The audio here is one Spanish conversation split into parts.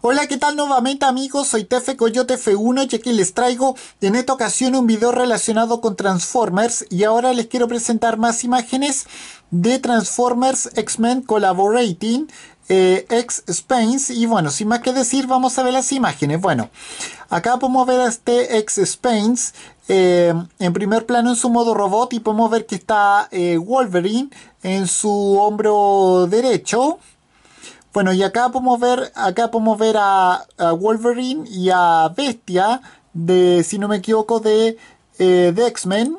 Hola, ¿qué tal nuevamente amigos? Soy Tefe Coyote F1 y aquí les traigo en esta ocasión un video relacionado con Transformers y ahora les quiero presentar más imágenes de Transformers X-Men Collaborating eh, X spains y bueno, sin más que decir vamos a ver las imágenes. Bueno, acá podemos ver a este X spains eh, en primer plano en su modo robot y podemos ver que está eh, Wolverine en su hombro derecho bueno, y acá podemos ver, acá podemos ver a, Wolverine y a Bestia, de, si no me equivoco, de, eh, X-Men.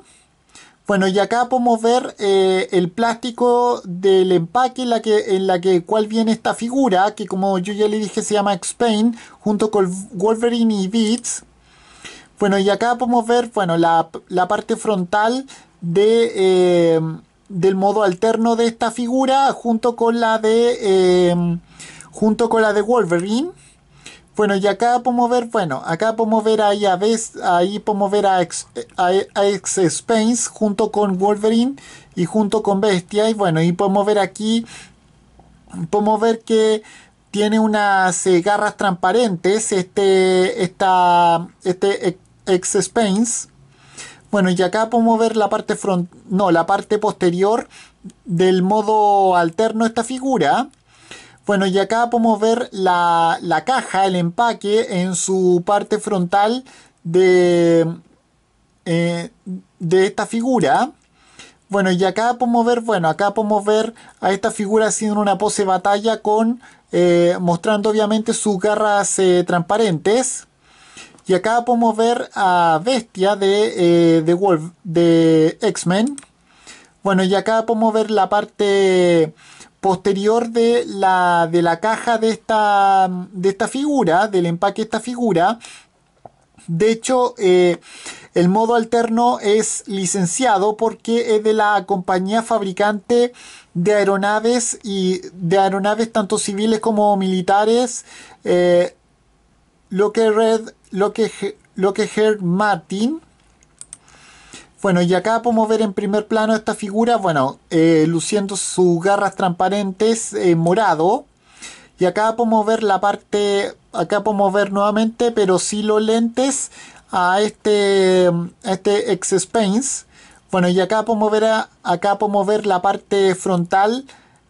Bueno, y acá podemos ver eh, el plástico del empaque en la que, en la que cual viene esta figura, que como yo ya le dije se llama X-Pain, junto con Wolverine y Beats. Bueno, y acá podemos ver, bueno, la, parte frontal de, eh, del modo alterno de esta figura junto con la de em, junto con la de Wolverine bueno y acá podemos ver bueno acá podemos ver ahí a ahí podemos ver a, X, a, junto con Wolverine y junto con Bestia y bueno y podemos ver aquí podemos ver que tiene unas eh, garras transparentes este esta este X Space bueno, y acá podemos ver la parte front, no, la parte posterior del modo alterno de esta figura. Bueno, y acá podemos ver la, caja, el empaque en su parte frontal de, eh, de esta figura. Bueno, y acá podemos ver, bueno, acá podemos ver a esta figura haciendo una pose batalla con, eh, mostrando obviamente sus garras eh, transparentes. Y acá podemos ver a Bestia de, eh, de Wolf, de X-Men. Bueno, y acá podemos ver la parte posterior de la, de la caja de esta, de esta figura, del empaque de esta figura. De hecho, eh, el modo alterno es licenciado porque es de la compañía fabricante de aeronaves y de aeronaves tanto civiles como militares. Eh, lo que Red, lo que, lo que Martin. Bueno, y acá podemos ver en primer plano esta figura, bueno, eh, luciendo sus garras transparentes eh, morado. Y acá podemos ver la parte, acá podemos ver nuevamente, pero si los lentes a este, este ex Bueno, y acá podemos ver, acá podemos ver la parte frontal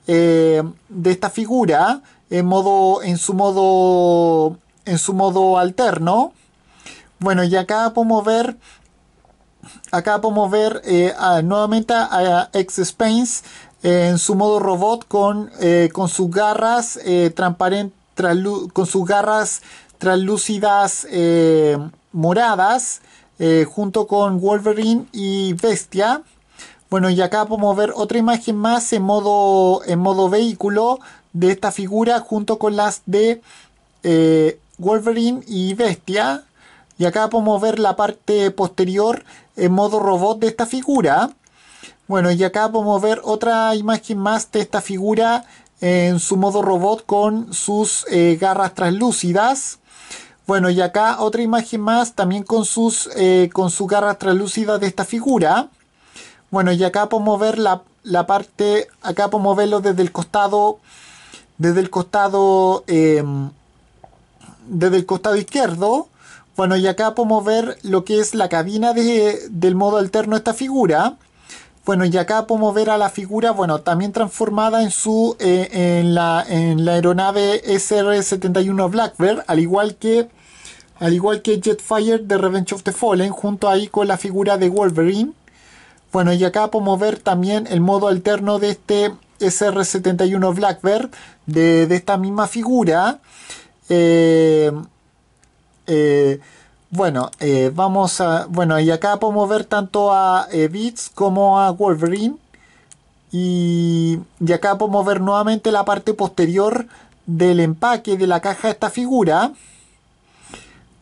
eh, de esta figura en, modo, en su modo en su modo alterno. Bueno, y acá podemos ver acá podemos ver eh, nuevamente a, Ex Spains eh, en su modo robot con, eh, con sus garras transparentes con sus garras translúcidas moradas junto con Wolverine y Bestia bueno y acá podemos ver otra imagen más en modo en modo vehículo de esta figura junto con las de Wolverine y Bestia. Y acá podemos ver la parte posterior en modo robot de esta figura. Bueno, y acá podemos ver otra imagen más de esta figura en su modo robot con sus eh, garras translúcidas. Bueno, y acá otra imagen más también con sus eh, con sus garras translúcidas de esta figura. Bueno, y acá podemos ver la, parte, acá podemos verlo desde el costado, desde el costado... Em, desde el costado izquierdo, bueno, y acá podemos ver lo que es la cabina de, del modo alterno de esta figura. Bueno, y acá podemos ver a la figura, bueno, también transformada en su eh, en, la, en la aeronave SR-71 Blackbird, al igual que al igual que Jetfire de Revenge of the Fallen, junto ahí con la figura de Wolverine. Bueno, y acá podemos ver también el modo alterno de este SR-71 Blackbird, de, de esta misma figura. Eh, eh, bueno, eh, vamos a. Bueno, y acá podemos ver tanto a Beats como a Wolverine. Y, acá podemos ver nuevamente la parte posterior del empaque de la caja de esta figura.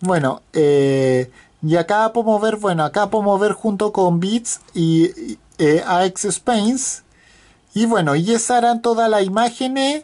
Bueno, y acá podemos ver, bueno, acá podemos ver junto con Beats y, a X Spains. Y bueno, y esas eran todas las imágenes.